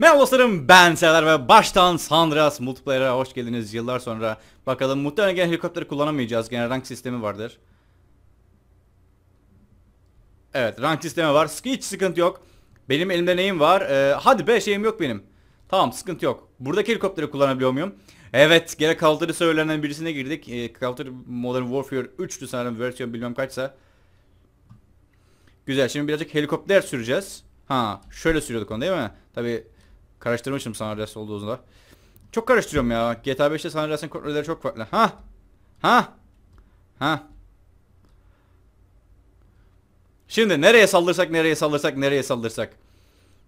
Merhaba dostlarım ben Serdar ve baştan Sandras Multiplayer'a hoş geldiniz yıllar sonra. Bakalım muhtemelen gene helikopteri kullanamayacağız. Gene rank sistemi vardır. Evet rank sistemi var. Hiç sıkıntı yok. Benim elimde neyim var? Ee, hadi be şeyim yok benim. Tamam sıkıntı yok. Buradaki helikopteri kullanabiliyor muyum? Evet gene kaldırı söylenen birisine girdik. Ee, kaldırı Modern Warfare 3'tü sanırım versiyon bilmem kaçsa. Güzel şimdi birazcık helikopter süreceğiz. Ha şöyle sürüyorduk onu değil mi? Tabii Karıştırmışım San Andreas olduğunda. Çok karıştırıyorum ya. GTA 5'te San Andreas'ın kontrolleri çok farklı. Ha? Ha? Ha? Şimdi nereye saldırsak nereye saldırsak nereye saldırsak.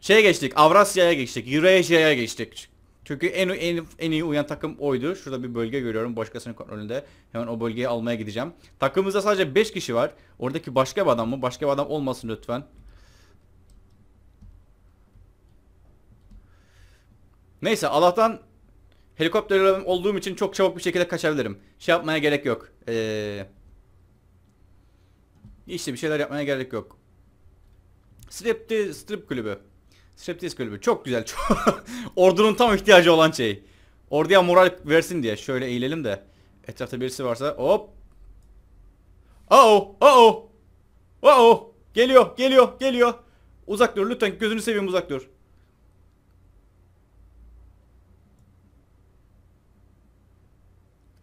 Şeye geçtik. Avrasya'ya geçtik. Eurasia'ya geçtik. Çünkü en, en, en iyi uyan takım oydu. Şurada bir bölge görüyorum başkasının kontrolünde. Hemen o bölgeyi almaya gideceğim. Takımımızda sadece 5 kişi var. Oradaki başka bir adam mı? Başka bir adam olmasın lütfen. Neyse Allah'tan helikopter olduğum için çok çabuk bir şekilde kaçabilirim. Şey yapmaya gerek yok. Ee, işte bir şeyler yapmaya gerek yok. Stripti strip kulübü. Striptiz kulübü. Çok güzel. Çok... Ordunun tam ihtiyacı olan şey. Orduya moral versin diye. Şöyle eğilelim de. Etrafta birisi varsa. Hop. Oh oh. Oh oh. Geliyor. Geliyor. Geliyor. Uzak dur. Lütfen gözünü seveyim uzak dur.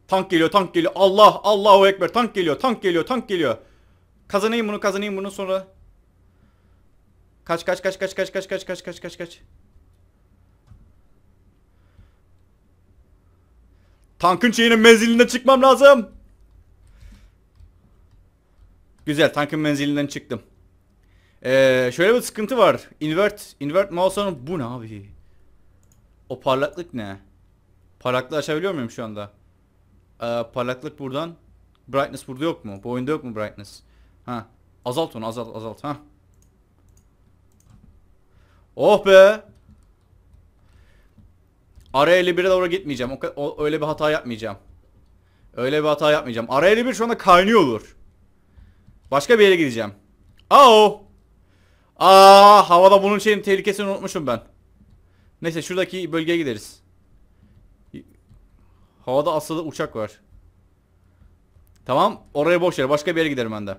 Tank geliyor, tank geliyor. Allah, Allahu Ekber. Tank geliyor, tank geliyor, tank geliyor. Kazanayım bunu, kazanayım bunu sonra. Kaç, kaç, kaç, kaç, kaç, kaç, kaç, kaç, kaç, kaç, kaç. Tankın şeyinin menzilinden çıkmam lazım. Güzel, tankın menzilinden çıktım. Ee, şöyle bir sıkıntı var. Invert, invert mouse'un bu ne abi? O parlaklık ne? Parlaklığı açabiliyor muyum şu anda? Ee, parlaklık buradan. Brightness burada yok mu? Bu oyunda yok mu brightness? Ha. Azalt onu azalt azalt. Ha. Oh be. Araya 51'e doğru gitmeyeceğim. O, o, öyle bir hata yapmayacağım. Öyle bir hata yapmayacağım. Araya 51 şu anda kaynıyor olur. Başka bir yere gideceğim. Ao. Aa havada bunun şeyin tehlikesini unutmuşum ben. Neyse şuradaki bölgeye gideriz. Havada asılı uçak var. Tamam. Oraya boş ver. Başka bir yere giderim ben de.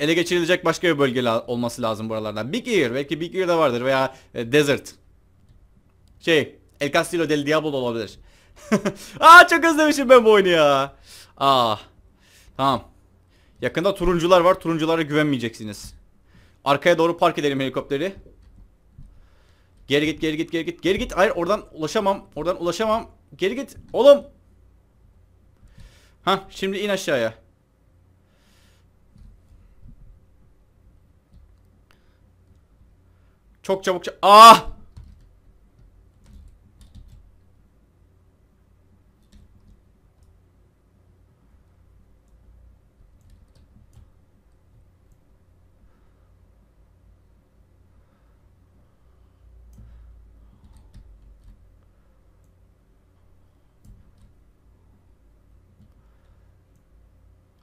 Ele geçirilecek başka bir bölge la olması lazım buralardan. Big Ear. Belki Big Ear'da vardır veya e, Desert. Şey. El Castillo del Diablo olabilir. Aa çok özlemişim ben bu oyunu ya. Aa. Ah, tamam. Yakında turuncular var. Turunculara güvenmeyeceksiniz. Arkaya doğru park edelim helikopteri. Geri git geri git geri git. Geri git. Hayır oradan ulaşamam. Oradan ulaşamam. Geri git oğlum. Ha şimdi in aşağıya. Çok çabuk. Ah!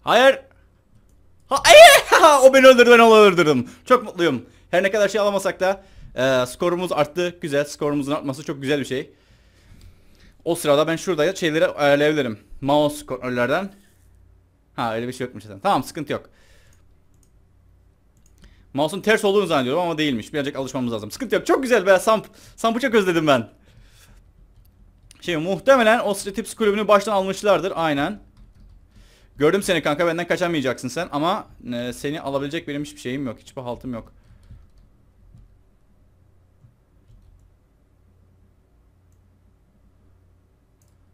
Hayır. Ha, ay, o beni öldürdü ben onu öldürdüm. Çok mutluyum. Her ne kadar şey alamasak da e, skorumuz arttı. Güzel skorumuzun artması çok güzel bir şey. O sırada ben şurada şeyleri ayarlayabilirim. Mouse kontrollerden. Ha öyle bir şey yokmuş zaten. Tamam sıkıntı yok. Mouse'un ters olduğunu zannediyorum ama değilmiş. Birazcık alışmamız lazım. Sıkıntı yok. Çok güzel be. Samp, Samp'ı çok özledim ben. Şey muhtemelen o Tips kulübünü baştan almışlardır. Aynen. Gördüm seni kanka benden kaçamayacaksın sen ama e, seni alabilecek benim hiçbir şeyim yok. Hiçbir haltım yok.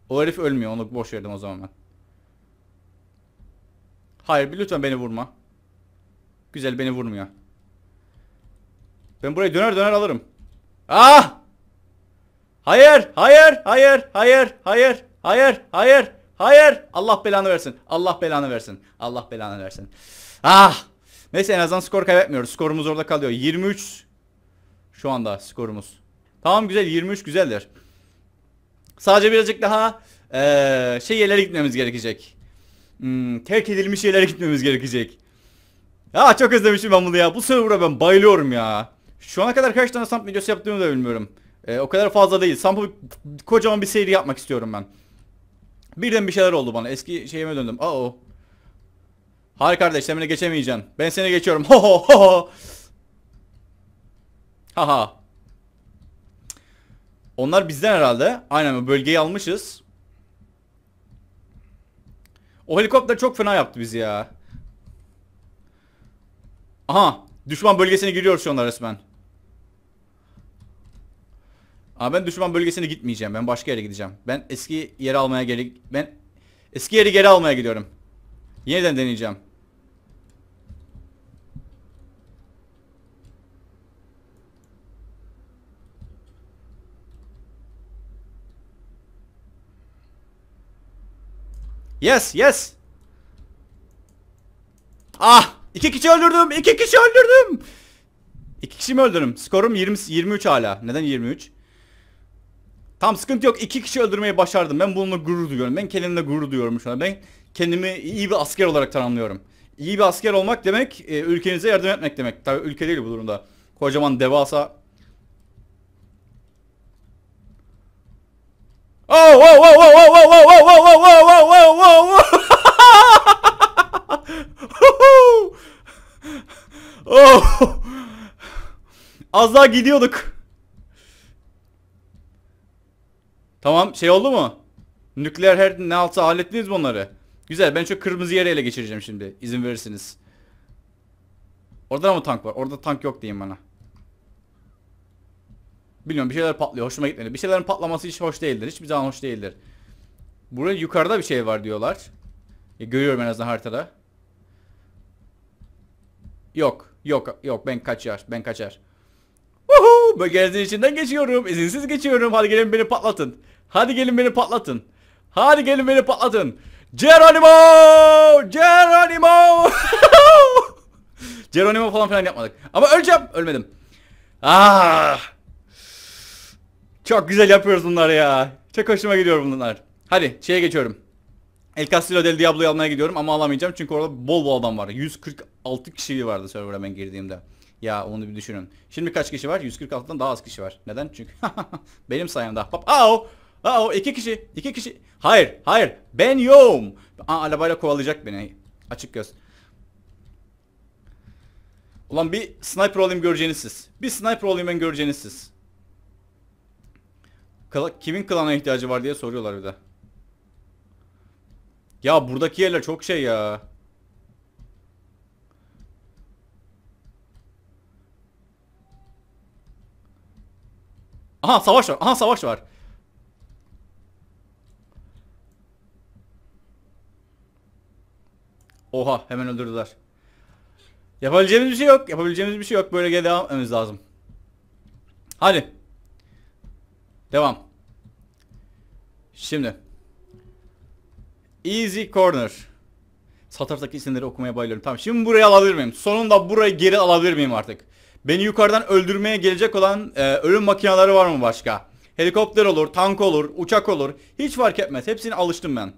O herif ölmüyor onu boş verdim o zaman ben. Hayır lütfen beni vurma. Güzel beni vurmuyor. Ben burayı döner döner alırım. Ah! Hayır, hayır, hayır, hayır, hayır, hayır, hayır. Hayır. Allah belanı versin. Allah belanı versin. Allah belanı versin. Ah. Neyse en azından skor kaybetmiyoruz. Skorumuz orada kalıyor. 23 şu anda skorumuz. Tamam güzel 23 güzeldir. Sadece birazcık daha ee, şey yerlere gitmemiz gerekecek. Hmm, terk edilmiş yerlere gitmemiz gerekecek. Ya çok özlemişim ben bunu ya. Bu server'a ben bayılıyorum ya. Şu ana kadar kaç tane samp videosu yaptığımı da bilmiyorum. Ee, o kadar fazla değil. Samp'ı kocaman bir seri yapmak istiyorum ben. Birden bir şeyler oldu bana. Eski şeyime döndüm. Aa o. Hayır kardeş Seni geçemeyeceğim. Ben seni geçiyorum. Ho ho ho ho. Haha. Onlar bizden herhalde. Aynen bölgeyi almışız. O helikopter çok fena yaptı bizi ya. Aha. Düşman bölgesine giriyoruz şu anda resmen. Ama ben düşman bölgesine gitmeyeceğim. Ben başka yere gideceğim. Ben eski yeri almaya geri... Ben eski yeri geri almaya gidiyorum. Yeniden deneyeceğim. Yes, yes. Ah! iki kişi öldürdüm. iki kişi öldürdüm. İki kişi mi öldürdüm? Skorum 20, 23 hala. Neden 23? Tam sıkıntı yok. İki kişi öldürmeyi başardım. Ben bununla gurur duyuyorum. Ben kendimle gurur duyuyorum şu an. Ben kendimi iyi bir asker olarak tanımlıyorum. İyi bir asker olmak demek e, ülkenize yardım etmek demek. Tabi ülke değil bu durumda. Kocaman devasa. Oh, oh, oh, oh, oh, oh, oh, oh, oh, oh, oh, oh, oh, oh. oh. Az daha gidiyorduk. Tamam şey oldu mu? Nükleer her ne altı hallettiniz mi onları? Güzel ben şu kırmızı yeri ele geçireceğim şimdi. İzin verirsiniz. Orada mı tank var? Orada tank yok deyin bana. Bilmiyorum bir şeyler patlıyor. Hoşuma gitmedi. Bir şeylerin patlaması hiç hoş değildir. Hiçbir zaman hoş değildir. Burada yukarıda bir şey var diyorlar. E, görüyorum en azından haritada. Yok. Yok. Yok. Ben kaçar. Ben kaçar. Uhu, bölgenizin içinden geçiyorum. İzinsiz geçiyorum. Hadi gelin beni patlatın. Hadi gelin beni patlatın. Hadi gelin beni patlatın. Geronimo! Geronimo! Geronimo falan filan yapmadık. Ama öleceğim. Ölmedim. Ah! Çok güzel yapıyoruz bunları ya. Çok hoşuma gidiyor bunlar. Hadi şeye geçiyorum. El Castillo del Diablo'yu almaya gidiyorum ama alamayacağım çünkü orada bol bol adam var. 146 kişi vardı server'a ben girdiğimde. Ya onu bir düşünün. Şimdi kaç kişi var? 146'dan daha az kişi var. Neden? Çünkü benim sayemde ahbap. Ao! Ao! iki kişi. iki kişi. Hayır. Hayır. Ben yoğum. Aa, arabayla kovalayacak beni. Açık göz. Ulan bir sniper olayım göreceğiniz siz. Bir sniper olayım ben göreceğiniz siz. Kla kimin klana ihtiyacı var diye soruyorlar bir de. Ya buradaki yerler çok şey ya. Aha savaş var. Aha savaş var. Oha hemen öldürdüler. Yapabileceğimiz bir şey yok. Yapabileceğimiz bir şey yok. Böyle devam etmemiz lazım. Hadi. Devam. Şimdi. Easy Corner. Sağ taraftaki isimleri okumaya bayılıyorum. Tamam şimdi burayı alabilir miyim? Sonunda burayı geri alabilir miyim artık? Beni yukarıdan öldürmeye gelecek olan e, ölüm makineleri var mı başka? Helikopter olur, tank olur, uçak olur. Hiç fark etmez. Hepsine alıştım ben.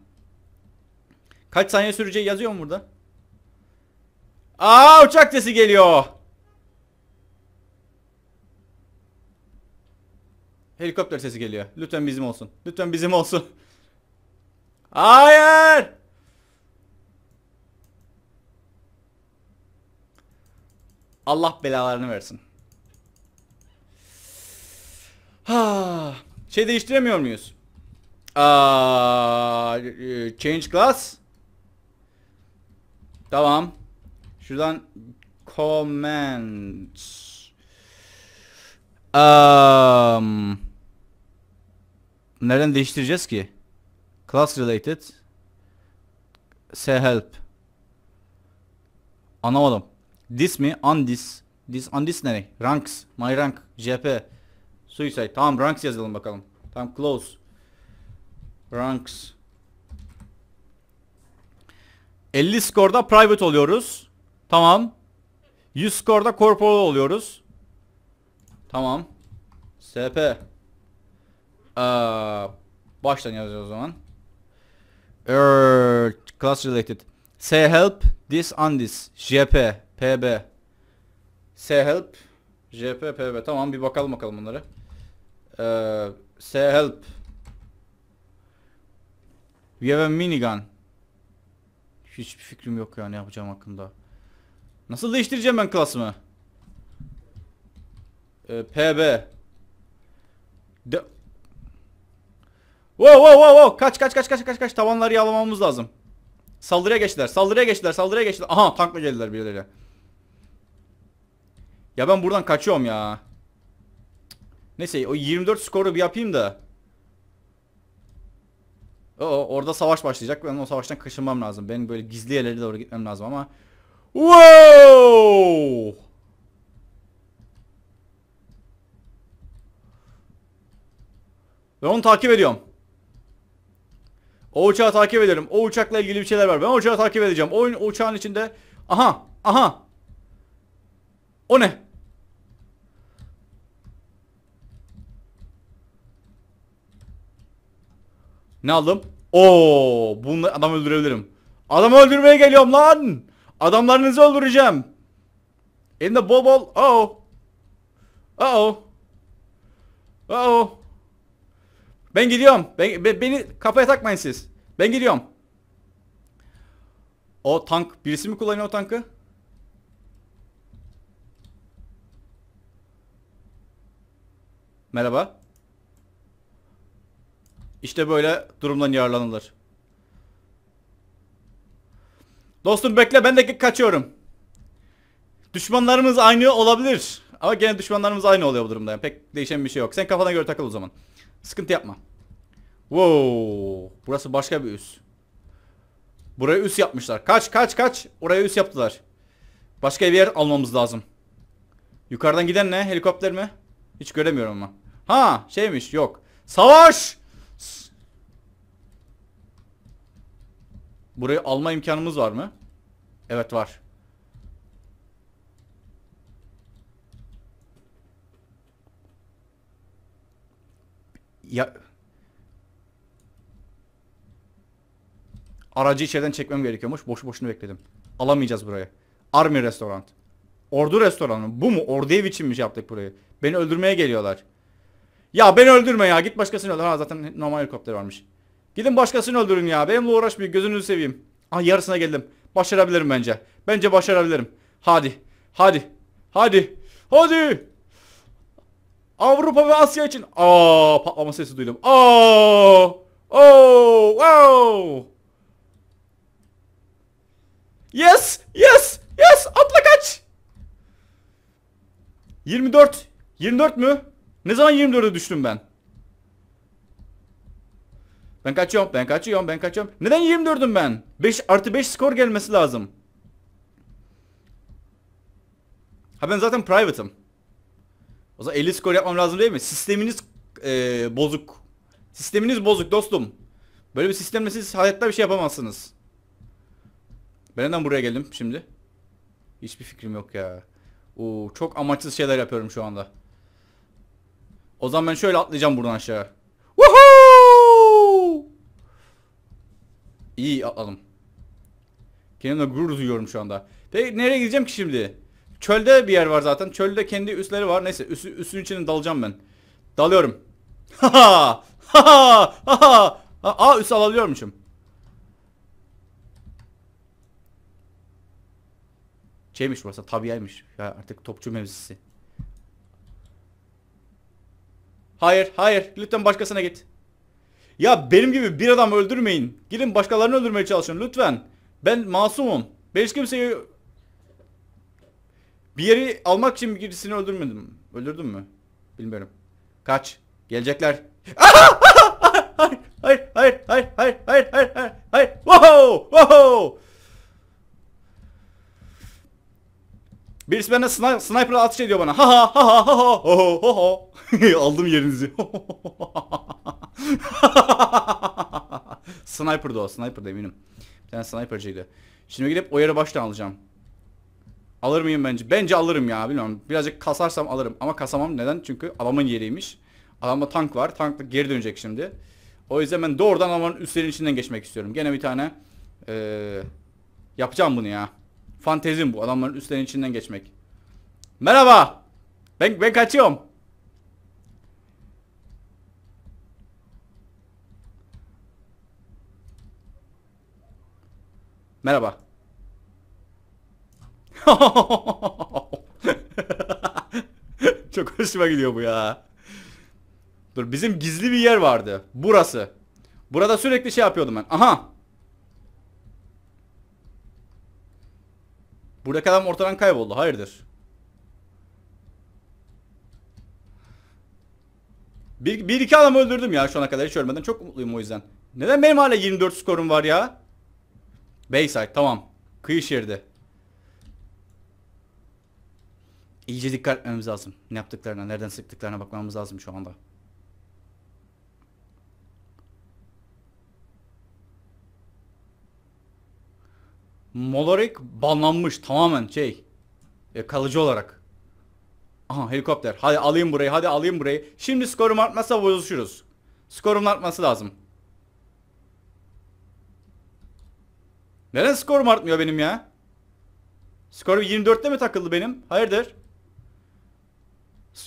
Kaç saniye süreceği yazıyor mu burada? Aa uçak sesi geliyor. Helikopter sesi geliyor. Lütfen bizim olsun. Lütfen bizim olsun. Hayır. Allah belalarını versin. Ha, şey değiştiremiyor muyuz? Aa, change class. Tamam. Şuradan comment. Um, nereden değiştireceğiz ki? Class related. Say help. Anlamadım. This mi? Undis. Dis, undis ne? Ranks. My rank. JP. Suicide. Tamam ranks yazalım bakalım. Tamam close. Ranks. 50 skorda private oluyoruz. Tamam. 100 skorda corporal oluyoruz. Tamam. SP. Ee, baştan yazıyoruz o zaman. Er, class related. Say help this and this. JP. PB. S-Help. JP, PB. Tamam bir bakalım bakalım bunları. Ee, S-Help. We have a minigun. Hiçbir fikrim yok yani yapacağım hakkında. Nasıl değiştireceğim ben klasımı? Ee, PB. De Wow wow wow wow kaç kaç kaç kaç kaç kaç tavanları yağlamamız lazım. Saldırıya geçtiler. Saldırıya geçtiler. Saldırıya geçtiler. Aha tankla geldiler birileri. Ya ben buradan kaçıyorum ya. Neyse o 24 skoru bir yapayım da. Oo, orada savaş başlayacak. Ben o savaştan kaçınmam lazım. Ben böyle gizli yerlere doğru gitmem lazım ama. Wow! Ben onu takip ediyorum. O uçağı takip edelim. O uçakla ilgili bir şeyler var. Ben o uçağı takip edeceğim. O, o uçağın içinde... Aha! Aha! O ne? Ne aldım? Oo, bunu adam öldürebilirim. Adam öldürmeye geliyorum lan. Adamlarınızı öldüreceğim. Elinde bol bol. Oo. Oo. Oo. Ben gidiyorum. Ben, be, beni kafaya takmayın siz. Ben gidiyorum. O tank. Birisi mi kullanıyor o tankı? Merhaba. İşte böyle durumdan yararlanılır. Dostum bekle ben de kaçıyorum. Düşmanlarımız aynı olabilir. Ama gene düşmanlarımız aynı oluyor bu durumda. Yani pek değişen bir şey yok. Sen kafana göre takıl o zaman. Sıkıntı yapma. Wow. Burası başka bir üs. Buraya üs yapmışlar. Kaç kaç kaç. Oraya üs yaptılar. Başka bir yer almamız lazım. Yukarıdan giden ne? Helikopter mi? Hiç göremiyorum ama. Ha şeymiş yok. Savaş! Burayı alma imkanımız var mı? Evet var. Ya Aracı içeriden çekmem gerekiyormuş. Boş boşunu bekledim. Alamayacağız burayı. Army Restaurant. Ordu restoranı. Bu mu? Ordu ev için mi şey yaptık burayı? Beni öldürmeye geliyorlar. Ya beni öldürme ya. Git başkasını öldür. Ha zaten normal helikopter varmış. Gidin başkasını öldürün ya. Benimle uğraşmayın. Gözünüzü seveyim. Ah yarısına geldim. Başarabilirim bence. Bence başarabilirim. Hadi. Hadi. Hadi. Hadi. Avrupa ve Asya için. Aa patlama sesi duydum. Aa. Oh, wow. Yes, yes, yes. Atla kaç. 24. 24 mü? Ne zaman 24'e düştüm ben? Ben kaçıyorum, ben kaçıyorum, ben kaçıyorum. Neden 24'üm ben? 5 artı 5 skor gelmesi lazım. Ha ben zaten private'ım. O zaman 50 skor yapmam lazım değil mi? Sisteminiz ee, bozuk. Sisteminiz bozuk dostum. Böyle bir sistemle siz hayatta bir şey yapamazsınız. Ben neden buraya geldim şimdi? Hiçbir fikrim yok ya. Oo, çok amaçsız şeyler yapıyorum şu anda. O zaman ben şöyle atlayacağım buradan aşağı. Woohoo! İyi atladım. Kendimle gurur duyuyorum şu anda. Peki nereye gideceğim ki şimdi? Çölde bir yer var zaten. Çölde kendi üstleri var. Neyse üstü, üstün içine dalacağım ben. Dalıyorum. Ha ha ha ha Aa üst alabiliyormuşum. Şeymiş burası tabiyaymış. Ya artık topçu mevzisi. Hayır, hayır. Lütfen başkasına git. Ya benim gibi bir adam öldürmeyin. Gidin başkalarını öldürmeye çalışın lütfen. Ben masumum. Ben hiç kimseyi bir yeri almak için birisini öldürmedim. Öldürdüm mü? Bilmiyorum. Kaç. Gelecekler. Hayır, hayır, hayır, hayır, hayır, hayır, hayır, hayır. Wow, wow. Birisi bana sni sniper atış ediyor bana. Ha ha ha ha ha ha ha ha Aldım yerinizi. sniper'dı o. Sniper'dı eminim. Bir tane sniper'cıydı. Şimdi gidip o yere baştan alacağım. Alır mıyım bence? Bence alırım ya. Bilmiyorum. Birazcık kasarsam alırım. Ama kasamam. Neden? Çünkü adamın yeriymiş. Adamda tank var. Tank geri dönecek şimdi. O yüzden ben doğrudan adamın üstlerinin içinden geçmek istiyorum. Gene bir tane ee, yapacağım bunu ya. Fantezim bu. Adamların üstlerinin içinden geçmek. Merhaba. Ben, ben kaçıyorum. Merhaba. Çok hoşuma gidiyor bu ya. Dur bizim gizli bir yer vardı. Burası. Burada sürekli şey yapıyordum ben. Aha. Buradaki adam ortadan kayboldu. Hayırdır? Bir, bir iki adam öldürdüm ya şu ana kadar hiç ölmeden. Çok mutluyum o yüzden. Neden benim hala 24 skorum var ya? Bayside tamam. Kıyı şeridi. İyice dikkat etmemiz lazım. Ne yaptıklarına, nereden sıktıklarına bakmamız lazım şu anda. Molorik banlanmış tamamen şey. E, kalıcı olarak. Aha helikopter. Hadi alayım burayı. Hadi alayım burayı. Şimdi skorum artmazsa bozuşuruz. Skorum artması lazım. Neden skorum artmıyor benim ya? Skorum 24'te mi takıldı benim? Hayırdır?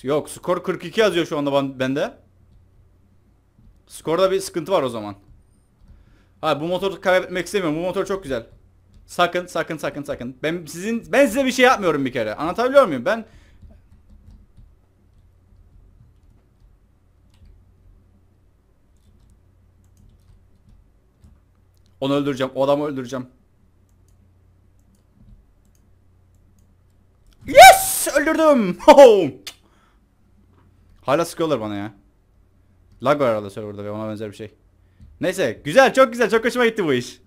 Yok skor 42 yazıyor şu anda bende. Skorda bir sıkıntı var o zaman. Ha bu motoru kaybetmek istemiyorum. Bu motor çok güzel. Sakın sakın sakın sakın. Ben sizin ben size bir şey yapmıyorum bir kere. Anlatabiliyor muyum? Ben Onu öldüreceğim. O adamı öldüreceğim. Yes! Öldürdüm. Oh! Hala sıkıyorlar bana ya. Lag var herhalde serverda ve ona benzer bir şey. Neyse. Güzel. Çok güzel. Çok hoşuma gitti bu iş.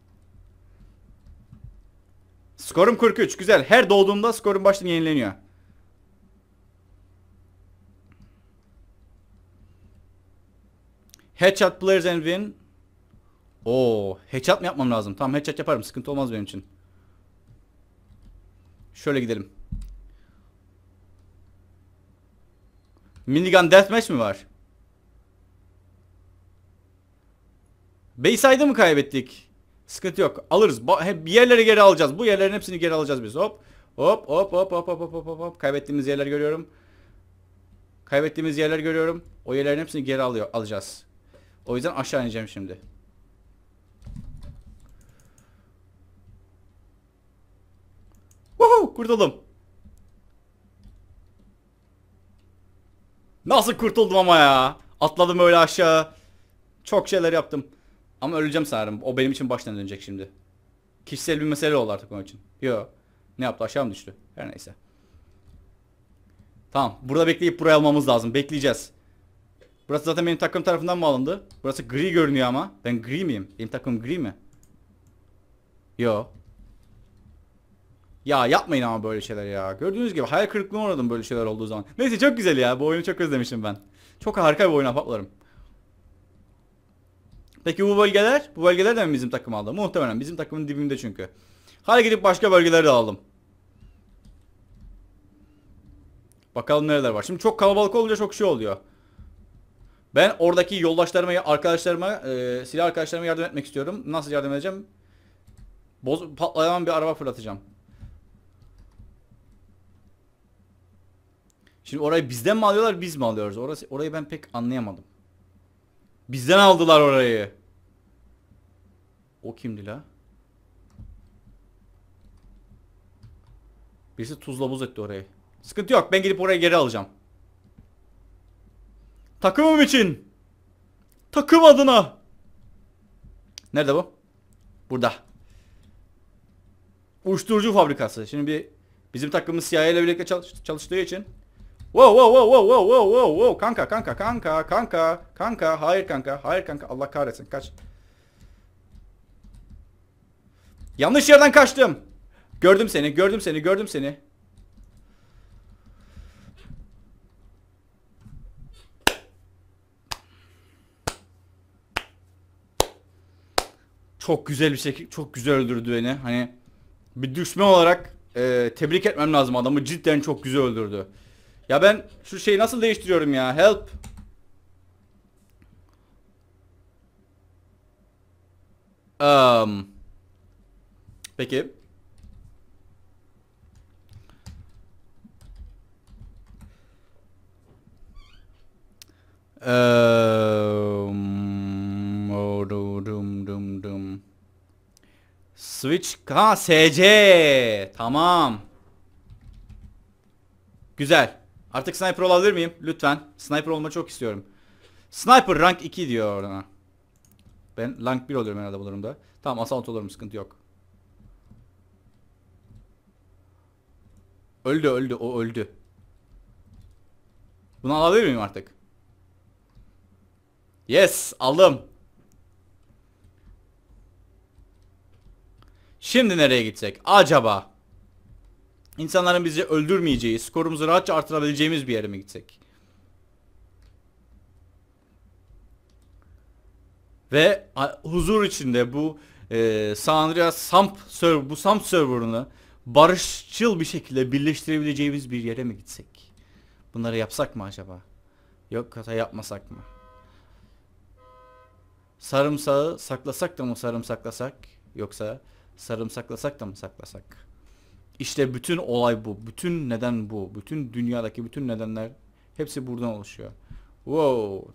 Skorum 43. Güzel. Her doğduğumda skorum baştan yenileniyor. Headshot players and win. Oo, headshot mı yapmam lazım? Tamam headshot yaparım. Sıkıntı olmaz benim için. Şöyle gidelim. Minigun deathmatch mi var? Bayside'ı mı kaybettik? Sıkıntı yok. Alırız. Hep yerleri geri alacağız. Bu yerlerin hepsini geri alacağız biz. Hop. Hop hop hop hop hop hop hop hop. Kaybettiğimiz yerler görüyorum. Kaybettiğimiz yerler görüyorum. O yerlerin hepsini geri alıyor, alacağız. O yüzden aşağı ineceğim şimdi. Woohoo! Kurtuldum. Nasıl kurtuldum ama ya? Atladım öyle aşağı. Çok şeyler yaptım. Ama öleceğim sanırım. O benim için baştan dönecek şimdi. Kişisel bir mesele oldu artık onun için. Yo. Ne yaptı aşağı mı düştü? Her neyse. Tamam. Burada bekleyip buraya almamız lazım. Bekleyeceğiz. Burası zaten benim takım tarafından mı alındı? Burası gri görünüyor ama. Ben gri miyim? Benim takım gri mi? Yo. Ya yapmayın ama böyle şeyler ya. Gördüğünüz gibi hayal kırıklığına uğradım böyle şeyler olduğu zaman. Neyse çok güzel ya. Bu oyunu çok özlemişim ben. Çok harika bir oyun ahbaplarım. Peki bu bölgeler? Bu bölgeler de mi bizim takım aldı? Muhtemelen bizim takımın dibinde çünkü. Hadi gidip başka bölgeleri de alalım. Bakalım nereler var. Şimdi çok kalabalık olunca çok şey oluyor. Ben oradaki yoldaşlarıma, arkadaşlarıma, e, silah arkadaşlarıma yardım etmek istiyorum. Nasıl yardım edeceğim? Boz, patlayan bir araba fırlatacağım. Şimdi orayı bizden mi alıyorlar, biz mi alıyoruz? Orası, orayı ben pek anlayamadım. Bizden aldılar orayı. O kimdi la? Birisi tuzla buz etti orayı. Sıkıntı yok. Ben gidip orayı geri alacağım. Takımım için. Takım adına. Nerede bu? Burada. Uyuşturucu fabrikası. Şimdi bir bizim takımımız CIA ile birlikte çalış çalıştığı için Wow wow wow wow wow wow wow wow kanka kanka kanka kanka kanka hayır kanka hayır kanka Allah kahretsin kaç. Yanlış yerden kaçtım. Gördüm seni gördüm seni gördüm seni. Çok güzel bir şekilde çok güzel öldürdü beni. Hani bir düşman olarak e, tebrik etmem lazım adamı cidden çok güzel öldürdü. Ya ben şu şeyi nasıl değiştiriyorum ya? Help. Um. Peki. Um, oh, dum, dum, dum. Switch ha SC tamam. Güzel. Artık sniper olabilir miyim? Lütfen. Sniper olma çok istiyorum. Sniper rank 2 diyor orana. Ben rank 1 oluyorum herhalde bu durumda. Tamam assault olurum sıkıntı yok. Öldü öldü o öldü. Bunu alabilir miyim artık? Yes aldım. Şimdi nereye gidecek acaba? İnsanların bizi öldürmeyeceği, skorumuzu rahatça artırabileceğimiz bir yere mi gitsek? Ve huzur içinde bu e, San Andreas Samp server, bu Samp serverını barışçıl bir şekilde birleştirebileceğimiz bir yere mi gitsek? Bunları yapsak mı acaba? Yok hata yapmasak mı? Sarımsağı saklasak da mı sarımsaklasak? Yoksa sarımsaklasak da mı saklasak? İşte bütün olay bu. Bütün neden bu. Bütün dünyadaki bütün nedenler hepsi buradan oluşuyor. Wow.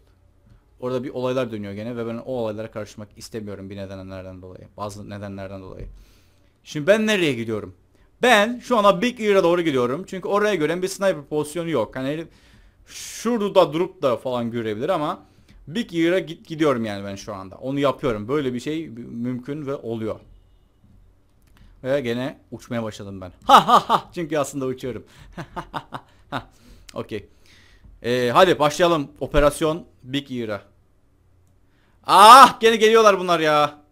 Orada bir olaylar dönüyor gene ve ben o olaylara karışmak istemiyorum bir nedenlerden dolayı. Bazı nedenlerden dolayı. Şimdi ben nereye gidiyorum? Ben şu anda Big Ear'a doğru gidiyorum. Çünkü oraya gören bir sniper pozisyonu yok. Hani şurada durup da falan görebilir ama Big Ear'a gidiyorum yani ben şu anda. Onu yapıyorum. Böyle bir şey mümkün ve oluyor. Ve gene uçmaya başladım ben. Ha ha ha. Çünkü aslında uçuyorum. Okey. Ee, hadi başlayalım. Operasyon Big Ear'a. Ah gene geliyorlar bunlar ya.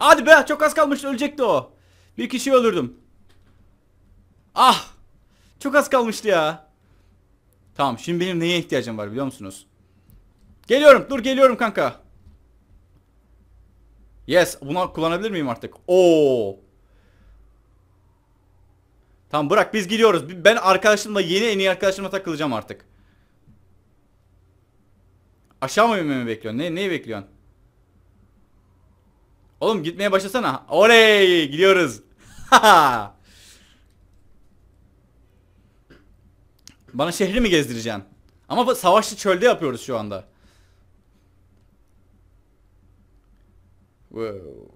Hadi be çok az kalmıştı ölecekti o. Bir kişi ölürdüm Ah. Çok az kalmıştı ya. Tamam şimdi benim neye ihtiyacım var biliyor musunuz? Geliyorum dur geliyorum kanka. Yes bunu kullanabilir miyim artık? Oo. Tamam bırak biz gidiyoruz. Ben arkadaşımla yeni en iyi arkadaşımla takılacağım artık. Aşağı mı inmemi bekliyorsun? Ne, neyi bekliyorsun? Oğlum gitmeye başlasana. Oley gidiyoruz. Bana şehri mi gezdireceksin? Ama savaşlı çölde yapıyoruz şu anda. Wow.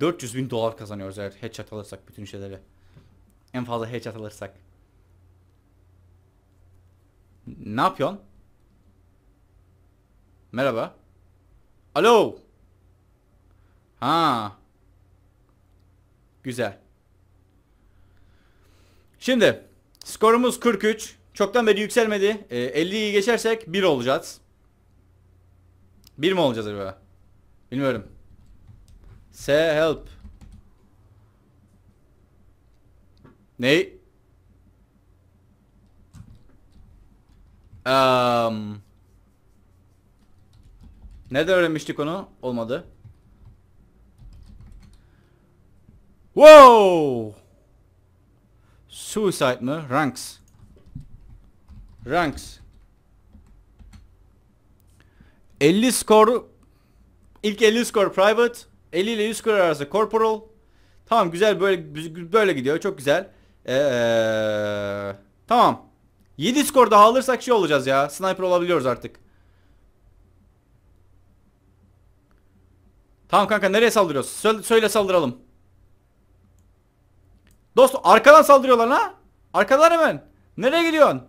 400 bin dolar kazanıyoruz eğer headshot alırsak bütün şeyleri. En fazla headshot alırsak. Ne yapıyorsun? Merhaba. Alo. Ha. Güzel. Şimdi skorumuz 43. Çoktan beri yükselmedi. E, ee, 50'yi geçersek 1 olacağız. 1 mi olacağız acaba? Bilmiyorum. Say help. Ney? Um, Nereden öğrenmiştik onu? Olmadı. Wow! Suicide mı? Ranks. Ranks. 50 skor ilk 50 skor private, 50 ile 100 skor arası corporal. Tamam güzel böyle böyle gidiyor. Çok güzel. Ee, tamam. 7 skor daha alırsak şey olacağız ya. Sniper olabiliyoruz artık. Tamam kanka nereye saldırıyoruz? Söyle, söyle saldıralım. Dostum arkadan saldırıyorlar ha? Arkadan hemen. Nereye gidiyorsun?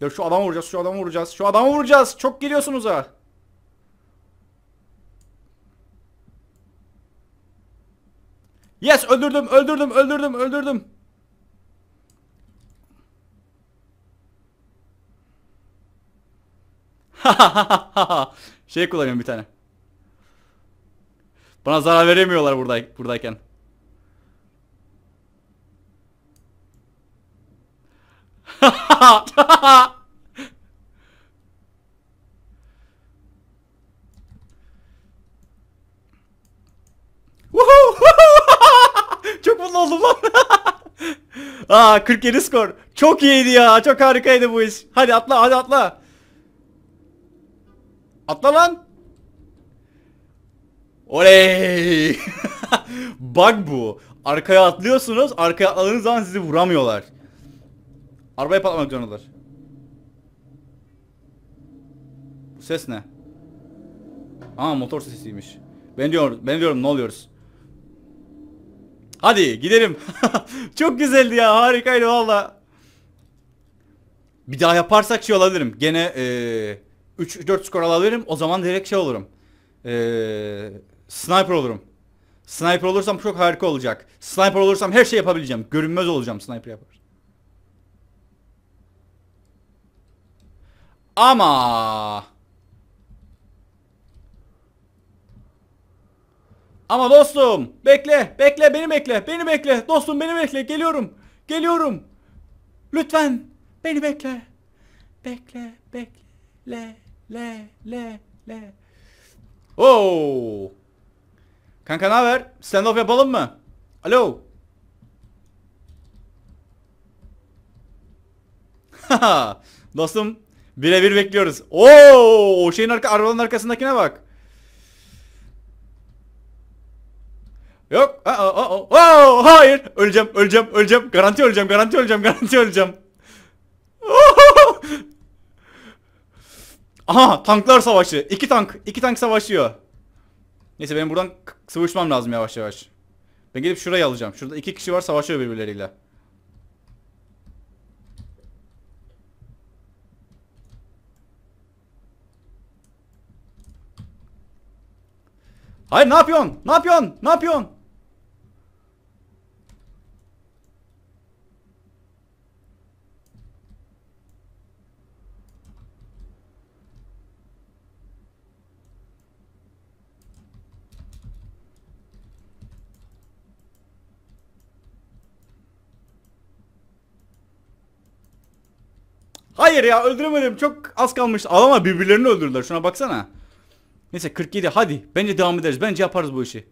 Ya şu adamı vuracağız, şu adamı vuracağız, şu adamı vuracağız. Çok geliyorsunuz ha. Yes öldürdüm öldürdüm öldürdüm öldürdüm. şey kullanıyorum bir tane. Bana zarar veremiyorlar burada buradayken. Ha ha Ha ha ha! Aa 47 skor. Çok iyiydi ya. Çok harikaydı bu iş. Hadi atla hadi atla. Atla lan. Oley. Bug bu. Arkaya atlıyorsunuz. Arkaya atladığınız zaman sizi vuramıyorlar. Arabaya patlamak zorundalar. Bu ses ne? Aa motor sesiymiş. Ben diyorum, ben diyorum ne oluyoruz? Hadi gidelim. Çok güzeldi ya harikaydı valla. Bir daha yaparsak şey olabilirim. Gene e, 3-4 skor alabilirim. O zaman direkt şey olurum. E, sniper olurum. Sniper olursam çok harika olacak. Sniper olursam her şey yapabileceğim. Görünmez olacağım sniper yapar. Ama... Ama dostum bekle bekle beni bekle beni bekle dostum beni bekle geliyorum geliyorum. Lütfen beni bekle. Bekle bekle le le le le. Oo. Oh. Kanka ne haber? Stand up yapalım mı? Alo. Dostum birebir bekliyoruz. Oo, o şeyin arka arabanın arkasındakine bak. Yok. Aa, aa, aa, aa, hayır. Öleceğim, öleceğim, öleceğim. Garanti öleceğim, garanti öleceğim, garanti öleceğim. Aha, tanklar savaşı. İki tank, iki tank savaşıyor. Neyse benim buradan sıvışmam lazım yavaş yavaş. Ben gidip şurayı alacağım. Şurada iki kişi var savaşıyor birbirleriyle. Hayır ne yapıyorsun? Ne yapıyorsun? Ne yapıyorsun? Hayır ya öldüremedim. Çok az kalmış. ama birbirlerini öldürdüler. Şuna baksana. Neyse 47 hadi. Bence devam ederiz. Bence yaparız bu işi.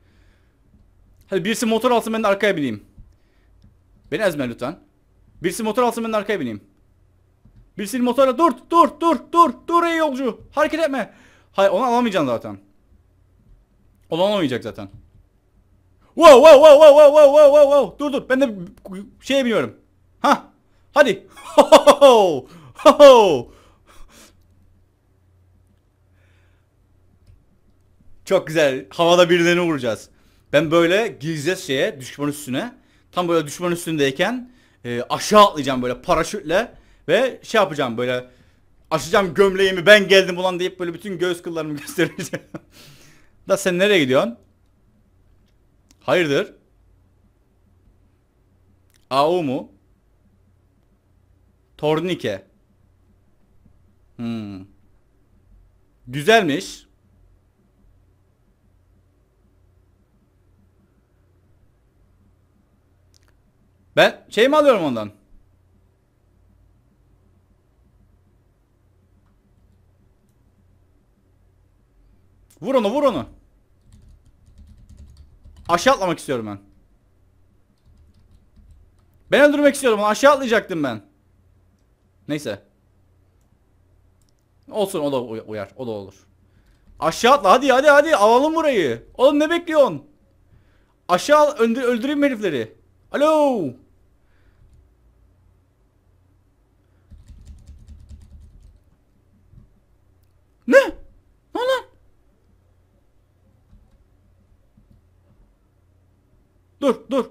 Hadi birisi motor alsın ben de arkaya bineyim. Beni ezme lütfen. Birisi motor alsın ben de arkaya bineyim. Birisi motorla dur dur dur dur dur ey yolcu. Hareket etme. Hayır onu alamayacaksın zaten. Onu alamayacak zaten. Wow wow wow wow wow wow wow wow wow. Dur dur ben de şeye biniyorum. Ha. Hadi. Ho! Çok güzel. Havada birilerini vuracağız. Ben böyle gireceğiz şeye düşman üstüne. Tam böyle düşman üstündeyken e, aşağı atlayacağım böyle paraşütle ve şey yapacağım böyle açacağım gömleğimi ben geldim ulan deyip böyle bütün göğüs kıllarımı göstereceğim. da sen nereye gidiyorsun? Hayırdır? AU mu? Tornike. Hmm. Güzelmiş. Ben şey mi alıyorum ondan? Vur onu vur onu. Aşağı atlamak istiyorum ben. Ben öldürmek istiyorum onu aşağı atlayacaktım ben. Neyse. Olsun o da uyar. O da olur. Aşağı atla hadi hadi hadi alalım burayı. Oğlum ne bekliyorsun? Aşağı al, öldür öldüreyim herifleri. Alo. Ne? Ne lan? Dur dur.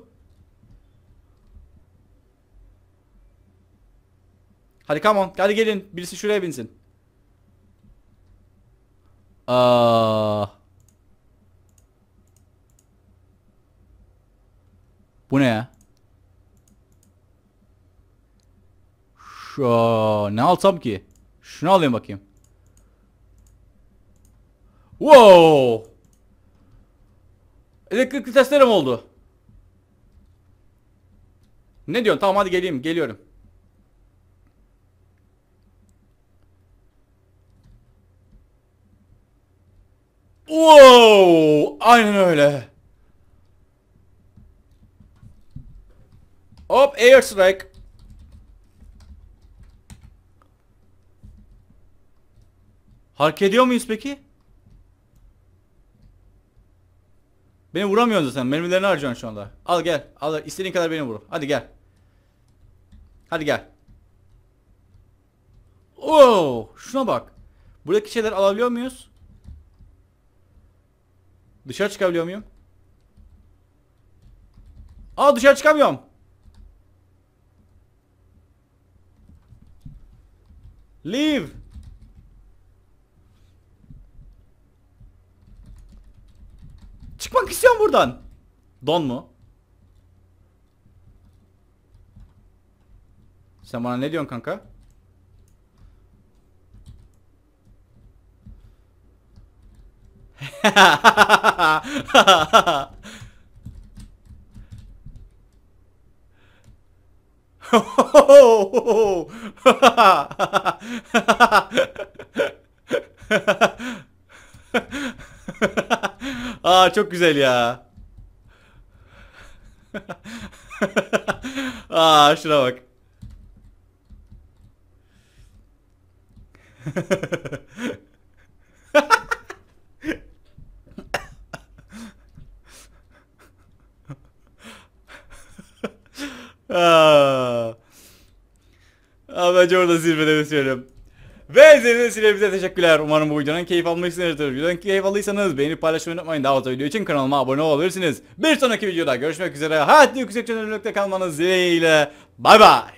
Hadi come on. Hadi gelin. Birisi şuraya binsin. Aa. Bu ne ya? Şu ne alsam ki? Şunu alayım bakayım. Wow! Elektrikli testlerim oldu. Ne diyorsun? Tamam hadi geleyim. Geliyorum. Wow! Aynen öyle. Hop air strike. Hareket ediyor muyuz peki? Beni vuramıyorsun zaten. Mermilerini harcıyorsun şu anda. Al gel. Al istediğin kadar beni vur. Hadi gel. Hadi gel. Oo, şuna bak. Buradaki şeyler alabiliyor muyuz? Dışarı çıkabiliyor muyum? Aa dışarı çıkamıyorum. Leave. Çıkmak istiyorum buradan. Don mu? Sen bana ne diyorsun kanka? Aa çok güzel ya. Aa şuna bak. Aa. Aa, bence orada zirvede söylüyorum Ve izlediğiniz için hepinize teşekkürler. Umarım bu videodan keyif almışsınızdır. Videodan keyif aldıysanız beğenip paylaşmayı unutmayın. Daha fazla video için kanalıma abone olabilirsiniz. Bir sonraki videoda görüşmek üzere. Hayatlı yüksek kalmanız dileğiyle. Bay bay.